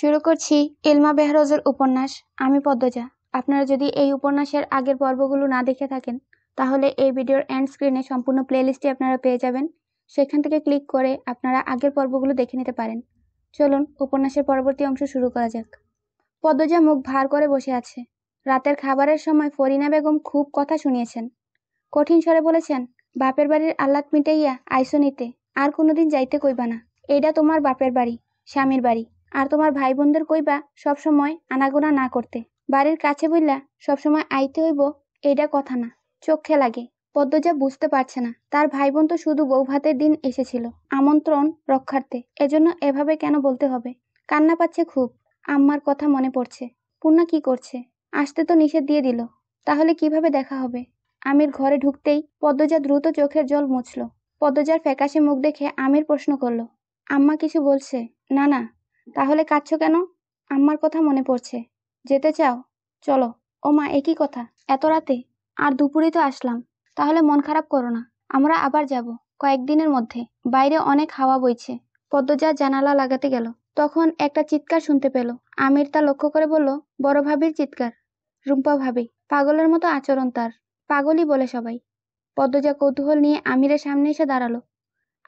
শুরু করছি এলমা বেহরজের উপন্যাস আমি পদ্মজা আপনারা যদি এই উপন্যাসের আগের পর্বগুলো না দেখে থাকেন তাহলে এই ভিডিওর এন্ড স্ক্রিনে সম্পূর্ণ প্লেলিস্টটি আপনারা পেয়ে যাবেন সেখান থেকে ক্লিক করে আপনারা আগের পর্বগুলো দেখে নিতে পারেন চলুন উপন্যাসের পরবর্তী অংশ শুরু করা যাক পদ্মজা মুখ ভার করে বসে আছে রাতের খাবারের সময় ফরিনা বেগম খুব কথা শুনিয়েছেন কঠিন স্বরে বলেছেন বাপের বাড়ির আহ্লাদ মিটাইয়া আইসো নিতে আর কোনোদিন যাইতে কইবা না এইটা তোমার বাপের বাড়ি স্বামীর বাড়ি আর তোমার ভাই বোনদের কইবা সবসময় আনাগোনা না করতে বাড়ির কাছে বইলা সবসময় আইতে হইব এইটা কথা না চোখে লাগে পদ্মজা বুঝতে পারছে না তার ভাই বোন তো শুধু বৌভাতের দিন এসেছিল আমন্ত্রণ রক্ষার্থে এজন্য এভাবে কেন বলতে হবে কান্না পাচ্ছে খুব আম্মার কথা মনে পড়ছে পূর্ণা কি করছে আসতে তো নিষেধ দিয়ে দিল তাহলে কিভাবে দেখা হবে আমির ঘরে ঢুকতেই পদ্মজা দ্রুত চোখের জল মুছল পদ্মজার ফ্যাকাশে মুখ দেখে আমির প্রশ্ন করল আম্মা কিছু বলছে না না তাহলে কাঁদছো কেন আম্মার কথা মনে পড়ছে যেতে চাও চলো ও মা একই কথা এত রাতে আর দুপুরে তো আসলাম তাহলে মন খারাপ করো না আমরা আবার যাব কয়েকদিনের মধ্যে বাইরে অনেক হাওয়া বইছে পদ্মজা জানালা লাগাতে গেল তখন একটা চিৎকার শুনতে পেল আমির তা লক্ষ্য করে বলল বড় ভাবির চিৎকার রুম্পা ভাবি পাগলের মতো আচরণ তার পাগলই বলে সবাই পদ্মজা কৌতূহল নিয়ে আমিরের সামনে এসে দাঁড়ালো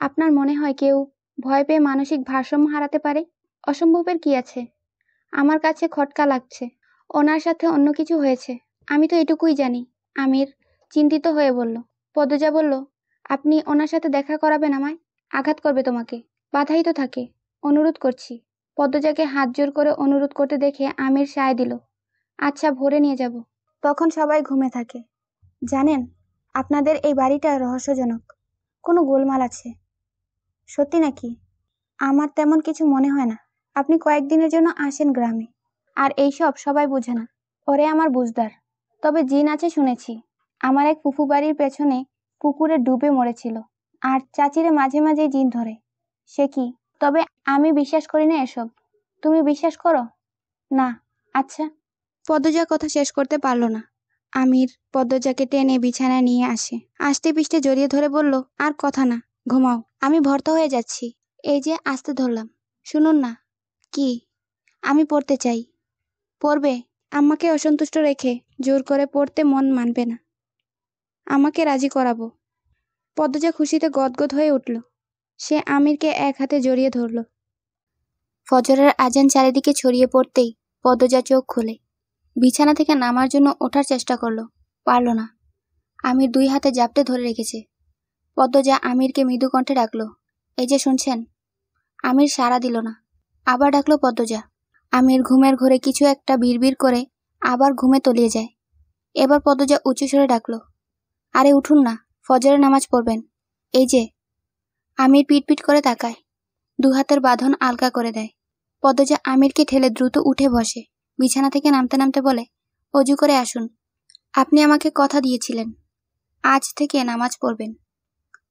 আপনার মনে হয় কেউ ভয় পেয়ে মানসিক ভারসাম্য হারাতে পারে অসম্ভবের কি আছে আমার কাছে খটকা লাগছে ওনার সাথে অন্য কিছু হয়েছে আমি তো এটুকুই জানি আমির চিন্তিত হয়ে বলল পদজা বলল আপনি ওনার সাথে দেখা করাবেন আমায় আঘাত করবে তোমাকে বাধাই তো থাকে অনুরোধ করছি পদ্মজাকে হাত জোর করে অনুরোধ করতে দেখে আমির সায় দিল আচ্ছা ভোরে নিয়ে যাব তখন সবাই ঘুমে থাকে জানেন আপনাদের এই বাড়িটা রহস্যজনক কোনো গোলমাল আছে সত্যি নাকি আমার তেমন কিছু মনে হয় না আপনি কয়েকদিনের জন্য আসেন গ্রামে আর এইসব সবাই বোঝে না ওরে আমার বুঝদার তবে জিন আছে শুনেছি আমার এক ফুফু বাড়ির পেছনে পুকুরে ডুবে মরেছিল আর চাচিরে মাঝে মাঝে জিন ধরে সে কি তবে আমি বিশ্বাস করি না এসব তুমি বিশ্বাস করো না আচ্ছা পদ্মজা কথা শেষ করতে পারল না আমির পদ্মজাকে টেনে বিছানায় নিয়ে আসে আসতে পিষ্টে জড়িয়ে ধরে বলল আর কথা না ঘুমাও আমি ভর্তা হয়ে যাচ্ছি এই যে আসতে ধরলাম শুনুন না কি আমি পড়তে চাই পড়বে আমাকে অসন্তুষ্ট রেখে জোর করে পড়তে মন মানবে না আমাকে রাজি করাবো পদ্মজা খুশিতে গদগদ হয়ে উঠল সে আমিরকে এক হাতে জড়িয়ে ধরল ফজরের আজান চারিদিকে ছড়িয়ে পড়তেই পদ্মজা চোখ খুলে বিছানা থেকে নামার জন্য ওঠার চেষ্টা করলো পারল না আমির দুই হাতে জাপটে ধরে রেখেছে পদ্মজা আমিরকে মৃদু কণ্ঠে ডাকলো এই যে শুনছেন আমির সাড়া দিল না আবার ডাকলো পদ্মজা আমির ঘুমের ঘরে কিছু একটা বিড়বিড় করে আবার ঘুমে তলিয়ে যায় এবার পদ্মজা উঁচু সরে ডাকলো আরে উঠুন না ফজরের নামাজ পড়বেন এই যে আমির পিটপিট করে তাকায় দু হাতের বাঁধন আলগা করে দেয় পদ্মজা আমিরকে ঠেলে দ্রুত উঠে বসে বিছানা থেকে নামতে নামতে বলে অজু করে আসুন আপনি আমাকে কথা দিয়েছিলেন আজ থেকে নামাজ পড়বেন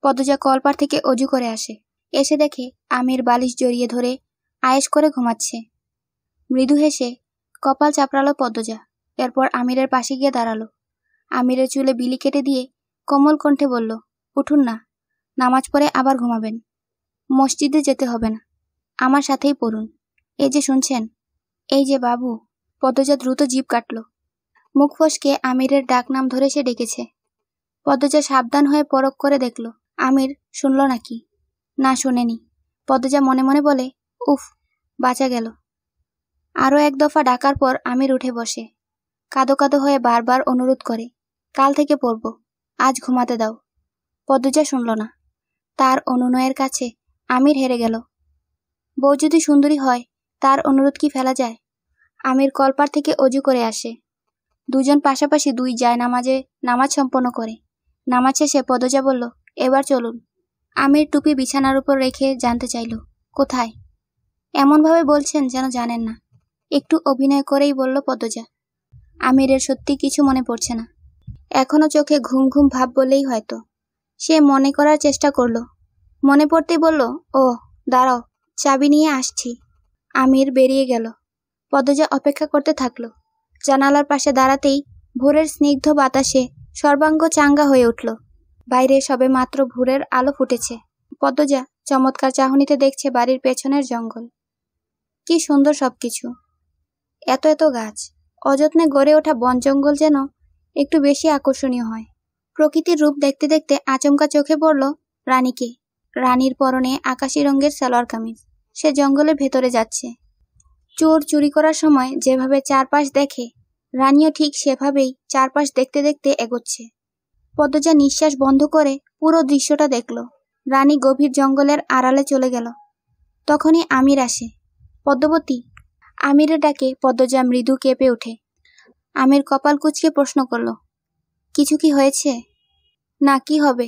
পদ্মজা কলপার থেকে অজু করে আসে এসে দেখে আমির বালিশ জড়িয়ে ধরে আয়েস করে ঘুমাচ্ছে মৃদু হেসে কপাল চাপড়ালো পদ্মজা এরপর আমিরের পাশে গিয়ে দাঁড়ালো আমিরের চুলে বিলি কেটে দিয়ে কোমল কণ্ঠে বলল উঠুন না নামাজ পড়ে আবার ঘুমাবেন মসজিদে যেতে হবে না আমার সাথেই পড়ুন এই যে শুনছেন এই যে বাবু পদ্মজা দ্রুত জীব কাটল মুখ ফসকে আমিরের ডাক নাম ধরে সে ডেকেছে পদ্মজা সাবধান হয়ে পরক করে দেখল আমির শুনল নাকি না শোনেনি পদ্মজা মনে মনে বলে উফ বাঁচা গেল আরও এক দফা ডাকার পর আমির উঠে বসে কাদো কাদো হয়ে বারবার অনুরোধ করে কাল থেকে পড়ব আজ ঘুমাতে দাও পদ্মজা শুনল না তার অনুনয়ের কাছে আমির হেরে গেল বউ যদি সুন্দরী হয় তার অনুরোধ কি ফেলা যায় আমির কলপার থেকে অজু করে আসে দুজন পাশাপাশি দুই যায় নামাজে নামাজ সম্পন্ন করে নামাজ শেষে পদজা বলল এবার চলুন আমির টুপি বিছানার উপর রেখে জানতে চাইল কোথায় এমনভাবে বলছেন যেন জানেন না একটু অভিনয় করেই বলল পদ্মজা আমিরের সত্যি কিছু মনে পড়ছে না এখনো চোখে ঘুম ঘুম ভাব বলেই হয়তো সে মনে করার চেষ্টা করল মনে পড়তে বলল ও দাঁড়াও চাবি নিয়ে আসছি আমির বেরিয়ে গেল পদজা অপেক্ষা করতে থাকলো জানালার পাশে দাঁড়াতেই ভোরের স্নিগ্ধ বাতাসে সর্বাঙ্গ চাঙ্গা হয়ে উঠল বাইরে সবে মাত্র ভোরের আলো ফুটেছে পদ্মজা চমৎকার চাহনিতে দেখছে বাড়ির পেছনের জঙ্গল কি সুন্দর সবকিছু এত এত গাছ অযত্নে গড়ে ওঠা বন জঙ্গল যেন একটু বেশি আকর্ষণীয় হয় প্রকৃতির রূপ দেখতে দেখতে আচমকা চোখে পড়ল রানীকে রানীর পরনে আকাশি রঙের সালোয়ার কামিজ সে জঙ্গলের ভেতরে যাচ্ছে চোর চুরি করার সময় যেভাবে চারপাশ দেখে রানীও ঠিক সেভাবেই চারপাশ দেখতে দেখতে এগোচ্ছে পদ্মজা নিঃশ্বাস বন্ধ করে পুরো দৃশ্যটা দেখল রানী গভীর জঙ্গলের আড়ালে চলে গেল তখনই আমির আসে পদ্মবতী আমিরের ডাকে পদ্মজা মৃদু কেঁপে ওঠে আমির কপাল কুচকে প্রশ্ন করল কিছু কি হয়েছে না কি হবে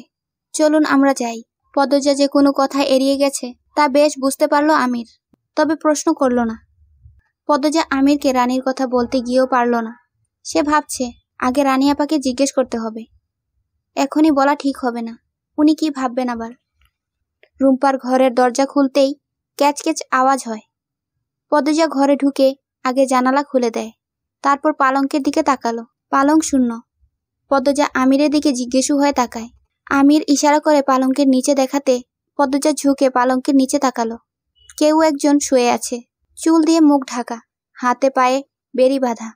চলুন আমরা যাই পদ্মজা যে কোনো কথা এড়িয়ে গেছে তা বেশ বুঝতে পারল আমির তবে প্রশ্ন করল না পদ্মজা আমিরকে রানীর কথা বলতে গিয়েও পারল না সে ভাবছে আগে রানী আপাকে জিজ্ঞেস করতে হবে এখনই বলা ঠিক হবে না উনি কি ভাববেন আবার রুম্পার ঘরের দরজা খুলতেই ক্যাচ ক্যাচ আওয়াজ হয় পদজা ঘরে ঢুকে আগে জানালা খুলে দেয় তারপর পালঙ্কের দিকে তাকালো পালং শূন্য পদ্মজা আমিরের দিকে জিজ্ঞেসু হয়ে তাকায় আমির ইশারা করে পালঙ্কের নিচে দেখাতে পদ্মজা ঝুঁকে পালঙ্কের নিচে তাকালো কেউ একজন শুয়ে আছে চুল দিয়ে মুখ ঢাকা হাতে পায়ে বেরি বাঁধা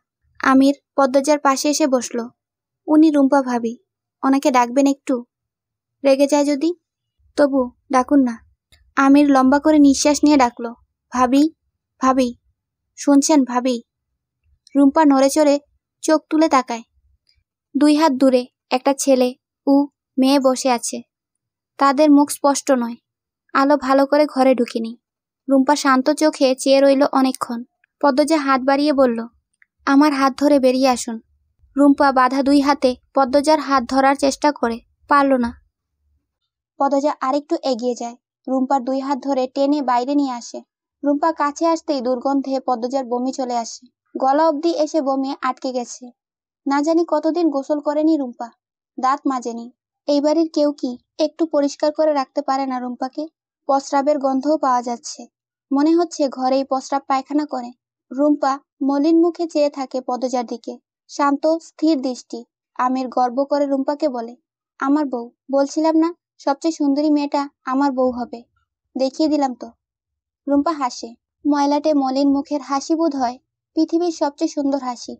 আমির পদ্মজার পাশে এসে বসলো উনি রুম্পা ভাবি ওনাকে ডাকবেন একটু রেগে যায় যদি তবু ডাকুন না আমির লম্বা করে নিঃশ্বাস নিয়ে ডাকলো ভাবি ভাবি শুনছেন ভাবি রুম্পা নড়ে চড়ে চোখ তুলে তাকায় দুই হাত দূরে একটা ছেলে ও মেয়ে বসে আছে তাদের মুখ স্পষ্ট নয় আলো ভালো করে ঘরে ঢুকিনি রুম্পা শান্ত চোখে চেয়ে রইল অনেকক্ষণ পদ্মজা হাত বাড়িয়ে বলল আমার হাত ধরে বেরিয়ে আসুন রুম্পা বাধা দুই হাতে পদ্মজার হাত ধরার চেষ্টা করে পারল না পদ্মজা আরেকটু এগিয়ে যায় রুম্পার দুই হাত ধরে টেনে বাইরে নিয়ে আসে রুম্পা কাছে আসতেই দুর্গন্ধে পদ্মজার বমি চলে আসে গলা অবধি এসে বমি আটকে গেছে না জানি কতদিন গোসল করেনি রুম্পা দাঁত মাজেনি এই বাড়ির কেউ কি একটু পরিষ্কার করে রাখতে পারে না রুম্পাকে প্রস্রাবের গন্ধও পাওয়া যাচ্ছে মনে হচ্ছে ঘরেই প্রস্রাব পায়খানা করে রুম্পা মলিন মুখে চেয়ে থাকে পদজার দিকে শান্ত স্থির দৃষ্টি আমির গর্ব করে রুম্পাকে বলে আমার বউ বলছিলাম না সবচেয়ে সুন্দরী মেয়েটা আমার বউ হবে দেখিয়ে দিলাম তো রুম্পা হাসে ময়লাটে মলিন মুখের হাসি বোধ হয় পৃথিবীর সবচেয়ে সুন্দর হাসি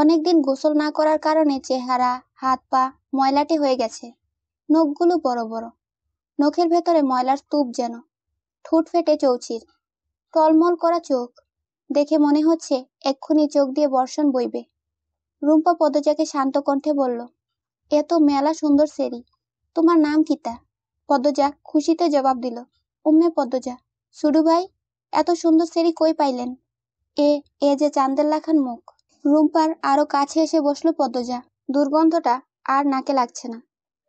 অনেকদিন গোসল না করার কারণে চেহারা হাত পা ময়লাটে হয়ে গেছে নখগুলো বড় বড় নখের ভেতরে ময়লার তুপ যেন ঠোঁট ফেটে চৌচির টলমল করা চোখ দেখে মনে হচ্ছে এক্ষুনি চোখ দিয়ে বর্ষণ বইবে রুম্পা পদজাকে শান্ত কণ্ঠে বলল এত মেলা সুন্দর সেরি তোমার নাম কিতা পদ্মজা খুশিতে জবাব দিল উম্মে পদ্মজা সুডু ভাই এত সুন্দর সেরি কই পাইলেন এ এ যে চান্দের লাখান মুখ রুম্পার আরো কাছে এসে বসলো পদ্মজা দুর্গন্ধটা আর নাকে লাগছে না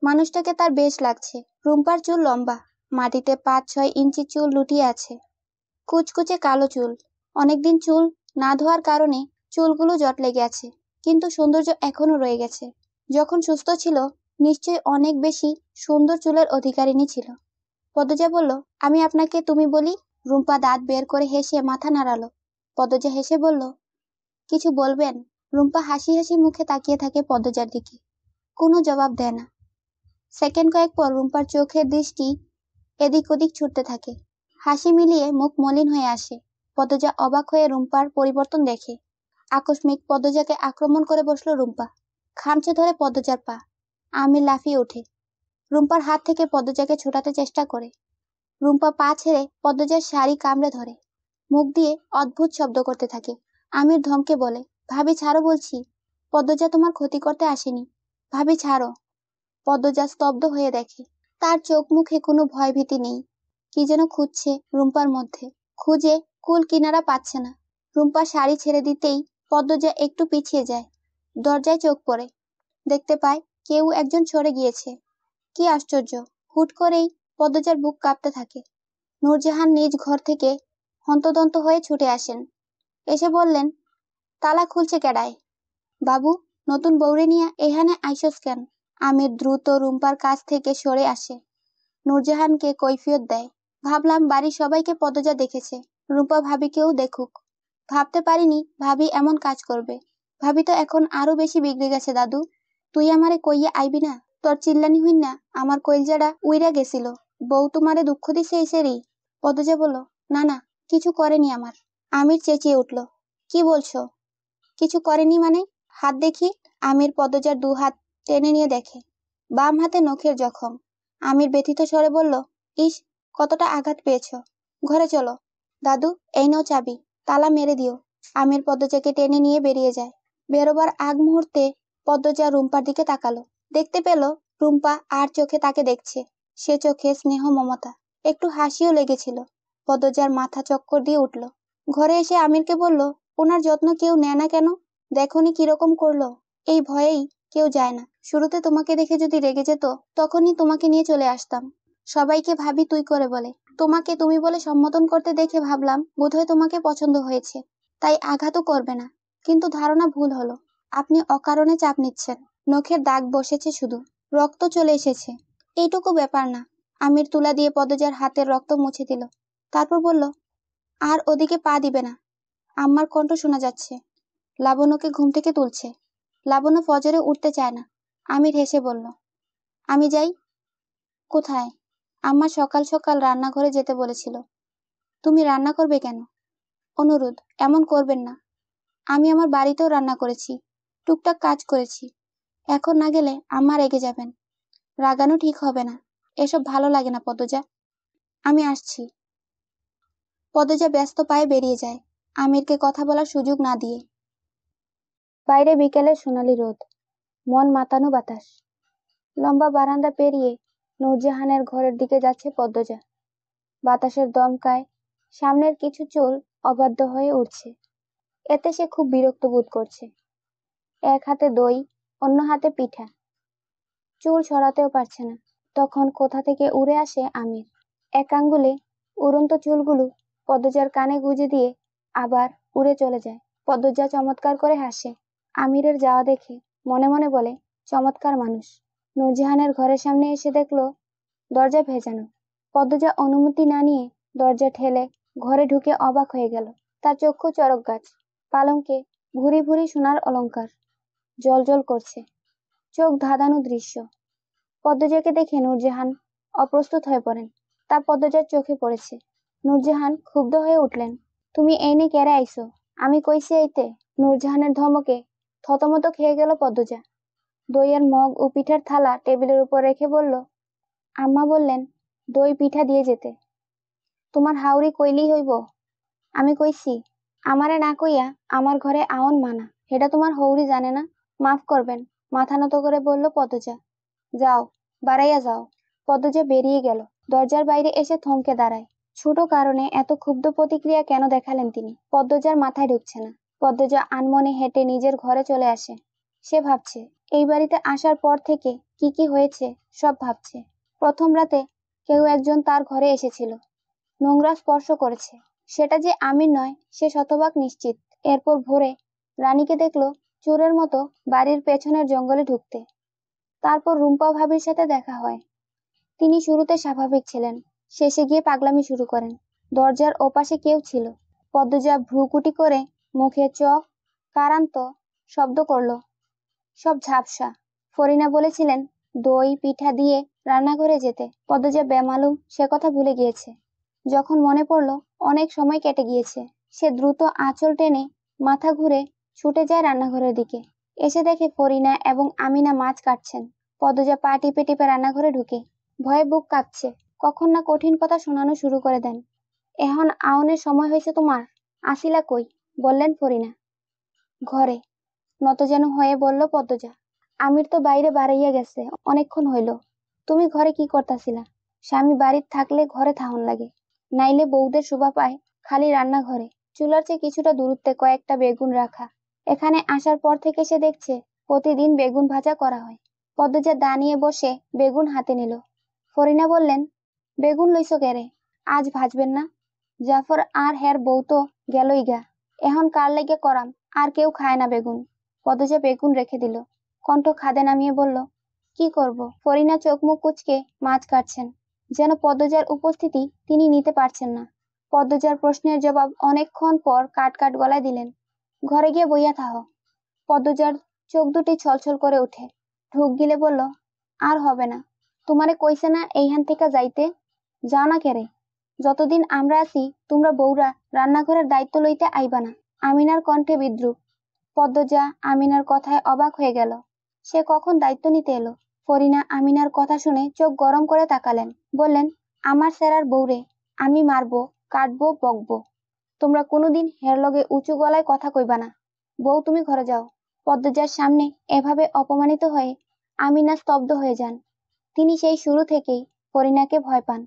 মানুষটাকে তার বেশ লাগছে রুম্পার চুল লম্বা মাটিতে পাঁচ ছয় ইঞ্চি চুল লুটিয়ে আছে কুচকুচে কালো চুল অনেকদিন চুল না ধোয়ার কারণে চুলগুলো জট লেগে আছে কিন্তু সৌন্দর্য এখনো রয়ে গেছে যখন সুস্থ ছিল নিশ্চয়ই অনেক বেশি সুন্দর চুলের অধিকারিণী ছিল পদজা বলল আমি আপনাকে তুমি বলি রুম্পা দাঁত বের করে হেসে মাথা নাড়ালো পদজা হেসে বলল কিছু বলবেন রুম্পা হাসি হাসি মুখে তাকিয়ে থাকে পদজার দিকে কোনো জবাব দেয় না সেকেন্ড কয়েক পর রুম্পার চোখের দৃষ্টি এদিক ওদিক ছুটতে থাকে হাসি মিলিয়ে মুখ মলিন হয়ে আসে পদজা অবাক হয়ে রুম্পার পরিবর্তন দেখে আকস্মিক পদজাকে আক্রমণ করে বসল রুম্পা খামচে ধরে পদজার পা আমি লাফিয়ে উঠে রুম্পার হাত থেকে পদ্মজাকে ছোটাতে চেষ্টা করে রুম্পা পা ছেড়ে পদ্মজার শাড়ি কামড়ে ধরে মুখ দিয়ে অদ্ভুত শব্দ করতে থাকে আমির ধমকে বলে ভাবি ছাড়ো বলছি পদ্মজা তোমার ক্ষতি করতে আসেনি ভাবি ছাড়ো পদ্মজা স্তব্ধ হয়ে দেখে তার চোখ মুখে কোনো ভয়ভীতি নেই কি যেন খুঁজছে রুম্পার মধ্যে খুঁজে কুল কিনারা পাচ্ছে না রুম্পা শাড়ি ছেড়ে দিতেই পদ্মজা একটু পিছিয়ে যায় দরজায় চোখ পড়ে দেখতে পায় কেউ একজন সরে গিয়েছে কি আশ্চর্য হুট করেই পদ্মজার বুক কাঁপতে থাকে নূরজাহান নিজ ঘর থেকে হন্তদন্ত হয়ে ছুটে আসেন এসে বললেন তালা খুলছে কেডায় বাবু নতুন বৌরে নিয়ে এখানে আইসস কেন আমির দ্রুত রুম্পার কাছ থেকে সরে আসে নূরজাহানকে কৈফিয়ত দেয় ভাবলাম বাড়ির সবাইকে পদজা দেখেছে রূপা ভাবিকেও দেখুক ভাবতে পারিনি ভাবি এমন কাজ করবে ভাবি তো এখন আরো বেশি বিগড়ে গেছে দাদু তুই আমারে কইয়া আইবি না তোর চিল্লানি হইন না আমার কইলজারা উইরা গেছিল বউ তোমারে দুঃখ দিছে এসেরই পদজা বলো না না কিছু করেনি আমার আমির চেঁচিয়ে উঠল কি বলছো কিছু করেনি মানে হাত দেখি আমির পদজার দু হাত টেনে নিয়ে দেখে বাম হাতে নখের জখম আমির ব্যথিত স্বরে বলল ইস কতটা আঘাত পেয়েছ ঘরে চলো দাদু এই নাও চাবি তালা মেরে দিও আমির পদ্মজাকে টেনে নিয়ে বেরিয়ে যায় বেরোবার আগ মুহূর্তে পদ্মজা রুম্পার দিকে তাকালো দেখতে পেল রুম্পা আর চোখে তাকে দেখছে সে চোখে স্নেহ মমতা একটু হাসিও লেগেছিল পদজার মাথা চক্কর দিয়ে উঠল ঘরে এসে আমিরকে বলল ওনার যত্ন কেউ নেয় না কেন দেখনি কিরকম করলো এই ভয়েই কেউ যায় না শুরুতে তোমাকে দেখে যদি রেগে যেত তখনই তোমাকে নিয়ে চলে আসতাম সবাইকে ভাবি তুই করে বলে তোমাকে তুমি বলে সম্মতন করতে দেখে ভাবলাম বোধহয় তোমাকে পছন্দ হয়েছে তাই আঘাতও করবে না কিন্তু ধারণা ভুল হলো আপনি অকারণে চাপ নিচ্ছেন নখের দাগ বসেছে শুধু রক্ত চলে এসেছে এইটুকু ব্যাপার না আমির তুলা দিয়ে পদজার হাতের রক্ত মুছে দিল তারপর বলল আর ওদিকে পা দিবে না আম্মার কণ্ঠ শোনা যাচ্ছে লাবণ্যকে ঘুম থেকে তুলছে লাবণ্য ফজরে উঠতে চায় না আমির হেসে বলল আমি যাই কোথায় আম্মা সকাল সকাল রান্নাঘরে যেতে বলেছিল তুমি রান্না করবে কেন অনুরোধ এমন করবেন না আমি আমার বাড়িতেও রান্না করেছি টুকটাক কাজ করেছি এখন না গেলে আম্মা রেগে যাবেন রাগানো ঠিক হবে না এসব ভালো লাগে না পদজা আমি আসছি পদজা ব্যস্ত পায়ে বেরিয়ে যায় আমিরকে কথা বলার সুযোগ না দিয়ে বাইরে বিকেলে সোনালি রোদ মন মাতানো বাতাস লম্বা বারান্দা পেরিয়ে নূরজাহানের ঘরের দিকে যাচ্ছে পদ্মজা বাতাসের দমকায় সামনের কিছু চুল অবাধ্য হয়ে উঠছে এতে সে খুব বিরক্ত বোধ করছে এক হাতে দই অন্য হাতে পিঠা চুল সরাতেও পারছে না তখন কোথা থেকে উড়ে আসে আমির এক আঙ্গুলে উড়ন্ত চুলগুলো পদ্মজার কানে গুঁজে দিয়ে আবার উড়ে চলে যায় পদ্মজা চমৎকার করে হাসে আমিরের যাওয়া দেখে মনে মনে বলে চমৎকার মানুষ নুরজাহানের ঘরের সামনে এসে দেখলো দরজা ভেজানো পদ্মজা অনুমতি না নিয়ে দরজা ঠেলে ঘরে ঢুকে অবাক হয়ে গেল তার চক্ষু চরক গাছ পালঙ্কে ভুরি ভুরি সোনার অলঙ্কার জল করছে চোখ ধাঁধানো দৃশ্য পদ্মজাকে দেখে নূরজাহান অপ্রস্তুত হয়ে পড়েন তা পদ্মজার চোখে পড়েছে নূরজাহান ক্ষুব্ধ হয়ে উঠলেন তুমি এই কেড়ে আইসো আমি কইছি এইতে নূরজাহানের ধমকে থতমত খেয়ে গেল পদ্মজা দইয়ের মগ ও পিঠার থালা টেবিলের উপর রেখে বলল আম্মা বললেন দই পিঠা দিয়ে যেতে তোমার হাউরি কইলেই হইব আমি কইছি আমারে না কইয়া আমার ঘরে আওন মানা এটা তোমার হৌরি জানে না মাফ করবেন মাথা নত করে বলল পদজা যাও বাড়াইয়া যাও পদজা বেরিয়ে গেল দরজার বাইরে এসে থমকে দাঁড়ায় ছোট কারণে এত ক্ষুব্ধ প্রতিক্রিয়া কেন দেখালেন তিনি পদ্মজার মাথায় ঢুকছে না পদ্মজা আনমনে হেঁটে নিজের ঘরে চলে আসে সে ভাবছে এই বাড়িতে আসার পর থেকে কি কি হয়েছে সব ভাবছে প্রথম রাতে কেউ একজন তার ঘরে এসেছিল নোংরা স্পর্শ করেছে সেটা যে আমি নয় সে শতভাগ নিশ্চিত এরপর ভোরে রানীকে দেখলো চোরের মতো বাড়ির পেছনের জঙ্গলে ঢুকতে তারপর রুম্পা ভাবির সাথে দেখা হয় তিনি শুরুতে স্বাভাবিক ছিলেন শেষে গিয়ে পাগলামি শুরু করেন দরজার ওপাশে কেউ ছিল পদ্মজা ভ্রুকুটি করে মুখে চক কারান্ত শব্দ করল সব ঝাপসা ফরিনা বলেছিলেন দই পিঠা দিয়ে রান্নাঘরে যেতে পদ্মজা বেমালুম সে কথা ভুলে গিয়েছে যখন মনে পড়ল অনেক সময় কেটে গিয়েছে সে দ্রুত আঁচল টেনে মাথা ঘুরে ছুটে যায় রান্নাঘরের দিকে এসে দেখে ফরিনা এবং আমিনা মাছ কাটছেন পদজা পা টিপে টিপে রান্নাঘরে ঢুকে ভয়ে বুক কাঁপছে কখন না কঠিন কথা শোনানো শুরু করে দেন এখন আউনের সময় হয়েছে তোমার আসিলা কই বললেন ফরিনা ঘরে নত যেন হয়ে বলল পদ্মজা আমির তো বাইরে বাড়াইয়া গেছে অনেকক্ষণ হইল তুমি ঘরে কি করতাছিলা স্বামী বাড়ির থাকলে ঘরে থাহন লাগে নাইলে বউদের শোভা পায় খালি রান্নাঘরে চুলার চেয়ে কিছুটা দূরত্বে কয়েকটা বেগুন রাখা এখানে আসার পর থেকে সে দেখছে প্রতিদিন বেগুন ভাজা করা হয় পদ্মজা দাঁড়িয়ে বসে বেগুন হাতে নিল ফরিনা বললেন বেগুন লইস কেরে আজ ভাজবেন না জাফর আর হের বউ তো গেলই গা এখন কার লেগে করাম আর কেউ খায় না বেগুন পদজা বেগুন রেখে দিল কণ্ঠ খাদে নামিয়ে বলল কি করব ফরিনা চোখ মুখ কুচকে মাছ কাটছেন যেন পদ্মজার উপস্থিতি তিনি নিতে পারছেন না পদ্মজার প্রশ্নের জবাব অনেকক্ষণ পর কাট কাট গলায় দিলেন ঘরে গিয়ে বইয়া থাহ পদ্মজার চোখ দুটি ছলছল করে ওঠে ঢোক গিলে বলল আর হবে না তোমারে কইছে না এইখান থেকে যাইতে যাও না কেরে যতদিন আমরা আছি তোমরা বউরা রান্নাঘরের দায়িত্ব লইতে আইবা না আমিনার কণ্ঠে বিদ্রুপ পদ্মজা আমিনার কথায় অবাক হয়ে গেল সে কখন দায়িত্ব নিতে এলো ফরিনা আমিনার কথা শুনে চোখ গরম করে তাকালেন বললেন আমার স্যারার বউরে আমি মারবো কাটবো বকবো তোমরা কোনোদিন হের লগে উঁচু গলায় কথা কইবা না বউ তুমি ঘরে যাও পদ্মজার সামনে এভাবে অপমানিত হয়ে আমিনা স্তব্ধ হয়ে যান তিনি সেই শুরু থেকেই ফরিনাকে ভয় পান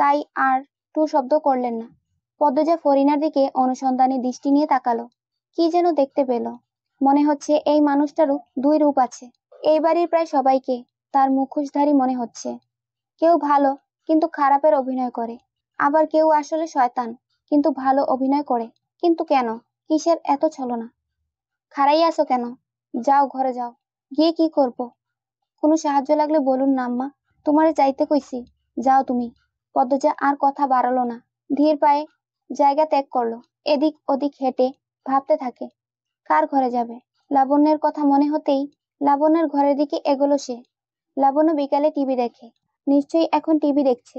তাই আর টু শব্দ করলেন না পদ্মজা ফরিনার দিকে অনুসন্ধানে দৃষ্টি নিয়ে তাকালো কি যেন দেখতে পেল মনে হচ্ছে এই মানুষটারও দুই রূপ আছে এই বাড়ির প্রায় সবাইকে তার মুখোশধারী মনে হচ্ছে কেউ ভালো কিন্তু খারাপের অভিনয় করে আবার কেউ আসলে শয়তান কিন্তু ভালো অভিনয় করে কিন্তু কেন কিসের এত ছলনা খাড়াই আসো কেন যাও ঘরে যাও গিয়ে কি করব কোনো সাহায্য লাগলে বলুন না আম্মা তোমারে চাইতে কইছি যাও তুমি পদ্মজা আর কথা বাড়ালো না ধীর পায়ে জায়গা ত্যাগ করলো এদিক ওদিক হেঁটে ভাবতে থাকে কার ঘরে যাবে লাবণ্যের কথা মনে হতেই লাবণ্যের ঘরের দিকে এগোলো সে লাবণ্য বিকালে টিভি দেখে নিশ্চয়ই এখন টিভি দেখছে